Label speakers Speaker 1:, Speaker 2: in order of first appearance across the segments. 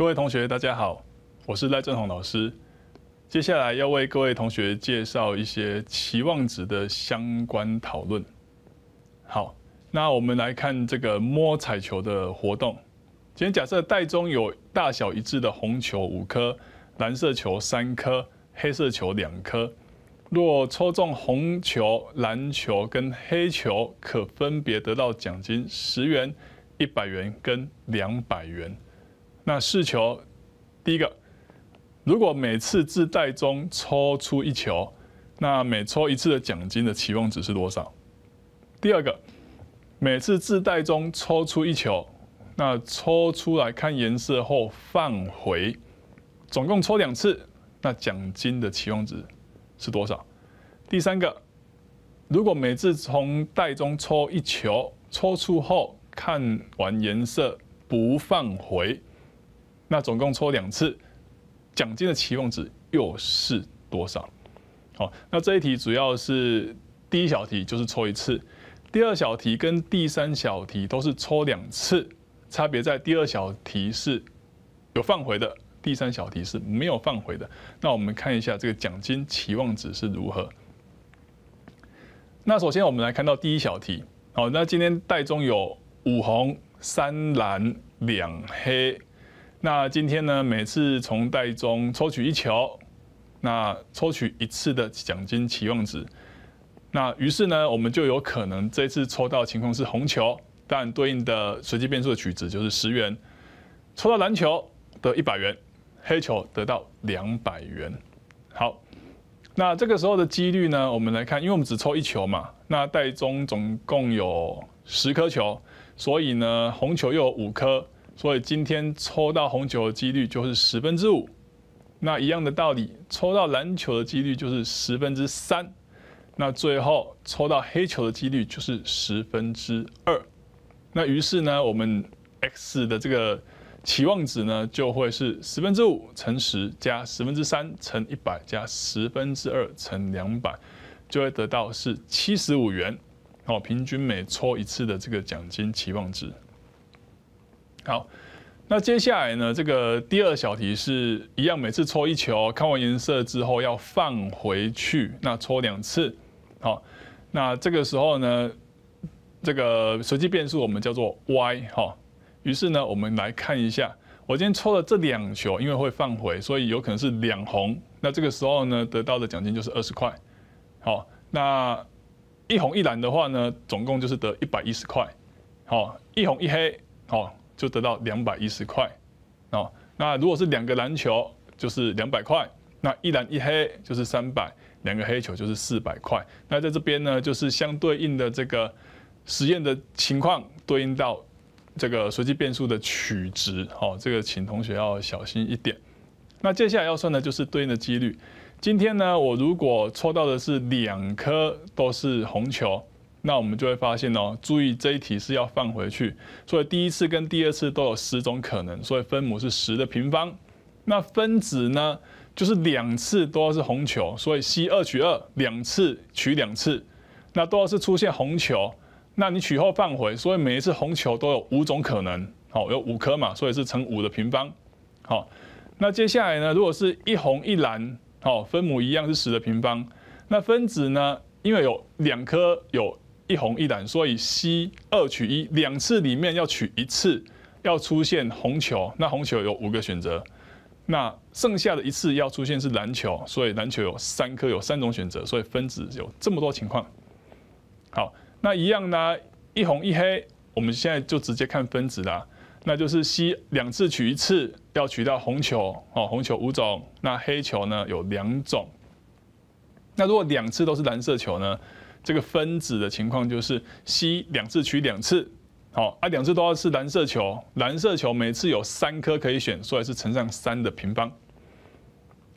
Speaker 1: 各位同学，大家好，我是赖振宏老师。接下来要为各位同学介绍一些期望值的相关讨论。好，那我们来看这个摸彩球的活动。今天假设袋中有大小一致的红球五颗、蓝色球三颗、黑色球两颗。若抽中红球、蓝球跟黑球，可分别得到奖金十元、一百元跟两百元。那试球，第一个，如果每次自袋中抽出一球，那每抽一次的奖金的期望值是多少？第二个，每次自袋中抽出一球，那抽出来看颜色后放回，总共抽两次，那奖金的期望值是多少？第三个，如果每次从袋中抽一球，抽出后看完颜色不放回。那总共抽两次，奖金的期望值又是多少？好，那这一题主要是第一小题就是抽一次，第二小题跟第三小题都是抽两次，差别在第二小题是有放回的，第三小题是没有放回的。那我们看一下这个奖金期望值是如何。那首先我们来看到第一小题，好，那今天袋中有五红三蓝两黑。那今天呢，每次从袋中抽取一球，那抽取一次的奖金期望值，那于是呢，我们就有可能这次抽到情况是红球，但对应的随机变数的取值就是十元，抽到蓝球得一百元，黑球得到两百元。好，那这个时候的几率呢，我们来看，因为我们只抽一球嘛，那袋中总共有十颗球，所以呢，红球又有五颗。所以今天抽到红球的几率就是十分之五，那一样的道理，抽到蓝球的几率就是十分之三，那最后抽到黑球的几率就是十分之二。那于是呢，我们 X 的这个期望值呢，就会是十分之五乘十加十分之三乘一百加十分之二乘两百，就会得到是七十五元，好，平均每抽一次的这个奖金期望值。好，那接下来呢？这个第二小题是一样，每次抽一球，看完颜色之后要放回去。那抽两次，好，那这个时候呢，这个随机变数我们叫做 Y 哈。于是呢，我们来看一下，我今天抽了这两球，因为会放回，所以有可能是两红。那这个时候呢，得到的奖金就是二十块。好，那一红一蓝的话呢，总共就是得一百一十块。好，一红一黑，好。就得到两百一十块，哦，那如果是两个篮球，就是两百块；那一蓝一黑就是三百，两个黑球就是四百块。那在这边呢，就是相对应的这个实验的情况对应到这个随机变数的取值，哦，这个请同学要小心一点。那接下来要算的就是对应的几率。今天呢，我如果抽到的是两颗都是红球。那我们就会发现哦，注意这一题是要放回去，所以第一次跟第二次都有十种可能，所以分母是十的平方。那分子呢，就是两次都要是红球，所以 C 二取二，两次取两次，那都要是出现红球？那你取后放回，所以每一次红球都有五种可能，好，有五颗嘛，所以是乘五的平方。好，那接下来呢，如果是一红一蓝，好，分母一样是十的平方。那分子呢，因为有两颗有。一红一蓝，所以 C 二取一，两次里面要取一次，要出现红球，那红球有五个选择，那剩下的一次要出现是蓝球，所以蓝球有三颗，有三种选择，所以分子有这么多情况。好，那一样呢，一红一黑，我们现在就直接看分子啦，那就是 C 两次取一次，要取到红球哦，红球五种，那黑球呢有两种，那如果两次都是蓝色球呢？这个分子的情况就是 C 两次取两次，好啊，两次都要是蓝色球，蓝色球每次有三颗可以选，所以是乘上三的平方。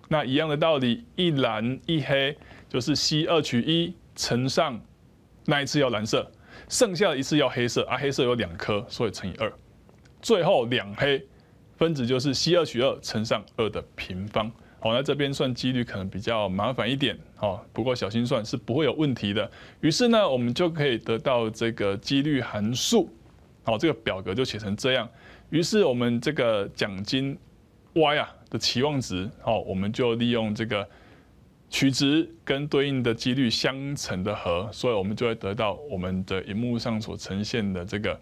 Speaker 1: 那一样的道理，一蓝一黑就是 C 二取一乘上，那一次要蓝色，剩下的一次要黑色，啊，黑色有两颗，所以乘以二。最后两黑分子就是 C 二取二乘上二的平方。好，那这边算几率可能比较麻烦一点，哦，不过小心算是不会有问题的。于是呢，我们就可以得到这个几率函数，好，这个表格就写成这样。于是我们这个奖金 Y 啊的期望值，好，我们就利用这个取值跟对应的几率相乘的和，所以我们就会得到我们的荧幕上所呈现的这个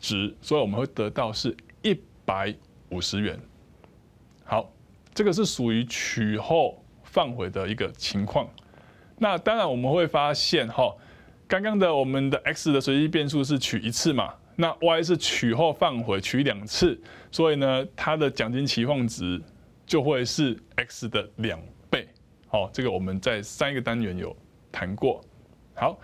Speaker 1: 值，所以我们会得到是一百五十元，好。这个是属于取后放回的一个情况，那当然我们会发现哈，刚刚的我们的 X 的随机变数是取一次嘛，那 Y 是取后放回取两次，所以呢它的奖金期望值就会是 X 的两倍。好，这个我们在三个单元有谈过。好，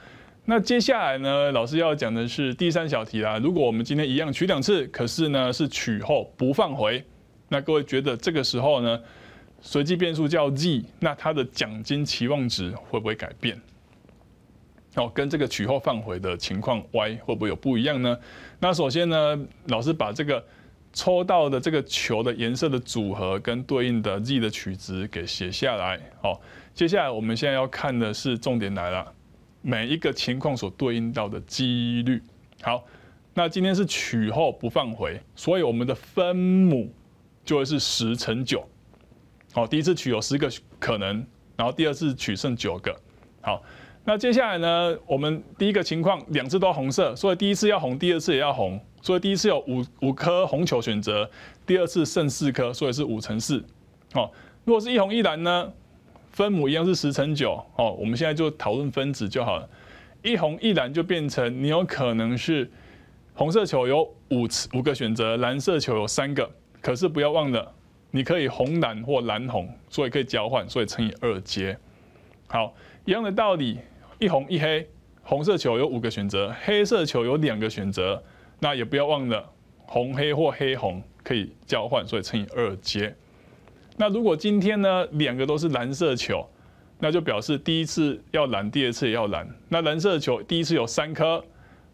Speaker 1: 那接下来呢老师要讲的是第三小题啦。如果我们今天一样取两次，可是呢是取后不放回。那各位觉得这个时候呢，随机变数叫 Z，那它的奖金期望值会不会改变？哦，跟这个取后放回的情况 Y 会不会有不一样呢？那首先呢，老师把这个抽到的这个球的颜色的组合跟对应的 Z 的取值给写下来。好，接下来我们现在要看的是重点来了，每一个情况所对应到的几率。好，那今天是取后不放回，所以我们的分母。就会是十乘九，好，第一次取有十个可能，然后第二次取剩九个，好，那接下来呢？我们第一个情况两次都红色，所以第一次要红，第二次也要红，所以第一次有五五颗红球选择，第二次剩四颗，所以是五乘四，好，如果是一红一蓝呢？分母一样是十乘九，哦，我们现在就讨论分子就好了，一红一蓝就变成你有可能是红色球有五次五个选择，蓝色球有三个。可是不要忘了，你可以红蓝或蓝红，所以可以交换，所以乘以二阶。好，一样的道理，一红一黑，红色球有五个选择，黑色球有两个选择。那也不要忘了，红黑或黑红可以交换，所以乘以二阶。那如果今天呢，两个都是蓝色球，那就表示第一次要蓝，第二次也要蓝。那蓝色球第一次有三颗，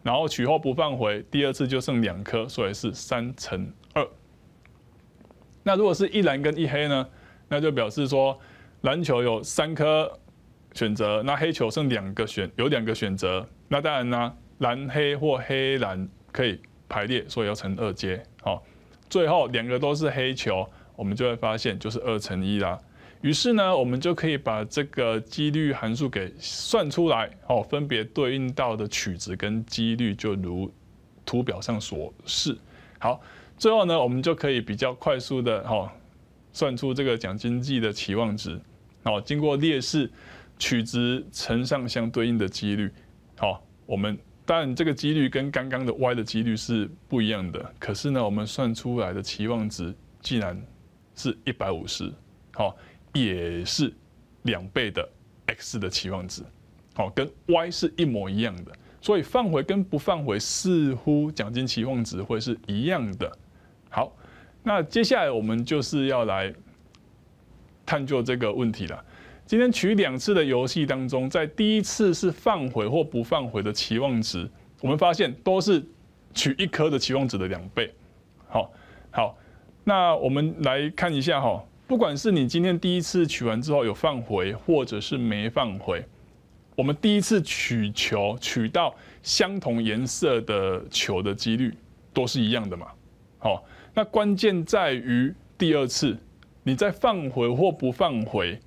Speaker 1: 然后取后不放回，第二次就剩两颗，所以是三乘。那如果是一蓝跟一黑呢？那就表示说，蓝球有三颗选择，那黑球剩两个选，有两个选择。那当然呢，蓝黑或黑蓝可以排列，所以要乘二阶。好，最后两个都是黑球，我们就会发现就是二乘一啦。于是呢，我们就可以把这个几率函数给算出来。好，分别对应到的取值跟几率就如图表上所示。好。最后呢，我们就可以比较快速的哈算出这个奖金计的期望值，好，经过列式取值乘上相对应的几率，好，我们但这个几率跟刚刚的 Y 的几率是不一样的，可是呢，我们算出来的期望值既然是一百五十，好，也是两倍的 X 的期望值，好，跟 Y 是一模一样的，所以放回跟不放回似乎奖金期望值会是一样的。好，那接下来我们就是要来探究这个问题了。今天取两次的游戏当中，在第一次是放回或不放回的期望值，我们发现都是取一颗的期望值的两倍。好，好，那我们来看一下哈，不管是你今天第一次取完之后有放回，或者是没放回，我们第一次取球取到相同颜色的球的几率都是一样的嘛？好。那关键在于第二次，你在放回或不放回，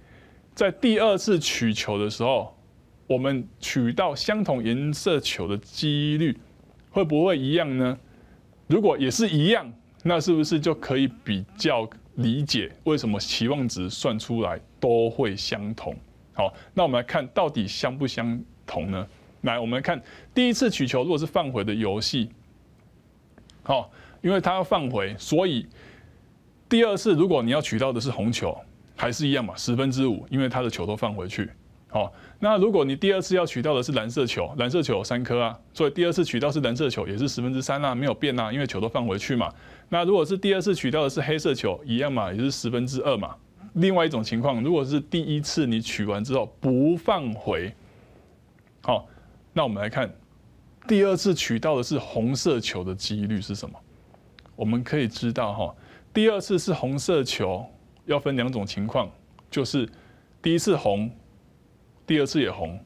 Speaker 1: 在第二次取球的时候，我们取到相同颜色球的几率会不会一样呢？如果也是一样，那是不是就可以比较理解为什么期望值算出来都会相同？好，那我们来看到底相不相同呢？来，我们来看第一次取球如果是放回的游戏，好。因为它要放回，所以第二次如果你要取到的是红球，还是一样嘛，十分之五。因为它的球都放回去，好。那如果你第二次要取到的是蓝色球，蓝色球有三颗啊，所以第二次取到是蓝色球也是十分之三啊，没有变啊，因为球都放回去嘛。那如果是第二次取到的是黑色球，一样嘛，也是十分之二嘛。另外一种情况，如果是第一次你取完之后不放回，好，那我们来看第二次取到的是红色球的几率是什么？我们可以知道哈，第二次是红色球，要分两种情况，就是第一次红，第二次也红，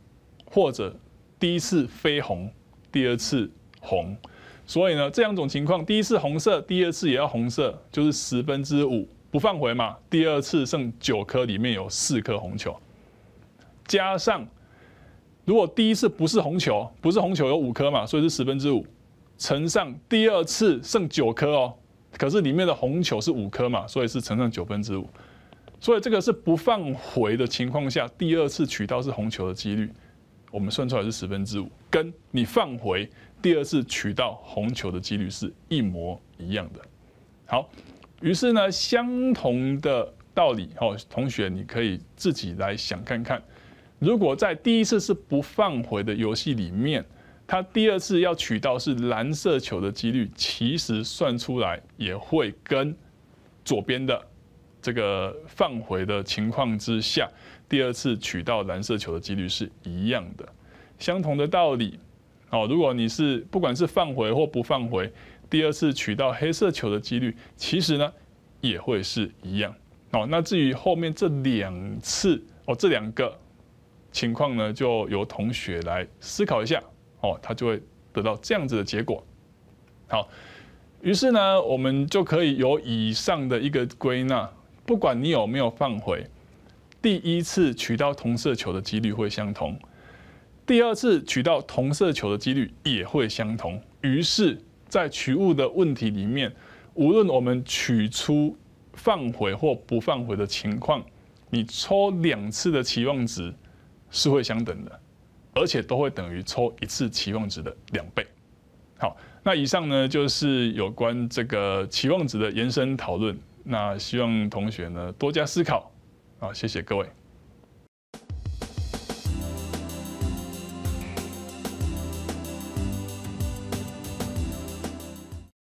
Speaker 1: 或者第一次非红，第二次红。所以呢，这两种情况，第一次红色，第二次也要红色，就是十分之五不放回嘛，第二次剩九颗里面有四颗红球，加上如果第一次不是红球，不是红球有五颗嘛，所以是十分之五。乘上第二次剩九颗哦，可是里面的红球是五颗嘛，所以是乘上九分之五，所以这个是不放回的情况下第二次取到是红球的几率，我们算出来是十分之五，跟你放回第二次取到红球的几率是一模一样的。好，于是呢，相同的道理哦，同学你可以自己来想看看，如果在第一次是不放回的游戏里面。他第二次要取到是蓝色球的几率，其实算出来也会跟左边的这个放回的情况之下，第二次取到蓝色球的几率是一样的，相同的道理。哦，如果你是不管是放回或不放回，第二次取到黑色球的几率，其实呢也会是一样。哦，那至于后面这两次，哦这两个情况呢，就由同学来思考一下。哦，它就会得到这样子的结果。好，于是呢，我们就可以有以上的一个归纳：不管你有没有放回，第一次取到同色球的几率会相同，第二次取到同色球的几率也会相同。于是，在取物的问题里面，无论我们取出放回或不放回的情况，你抽两次的期望值是会相等的。而且都会等于抽一次期望值的两倍。好，那以上呢就是有关这个期望值的延伸讨论。那希望同学呢多加思考。好，谢谢各位。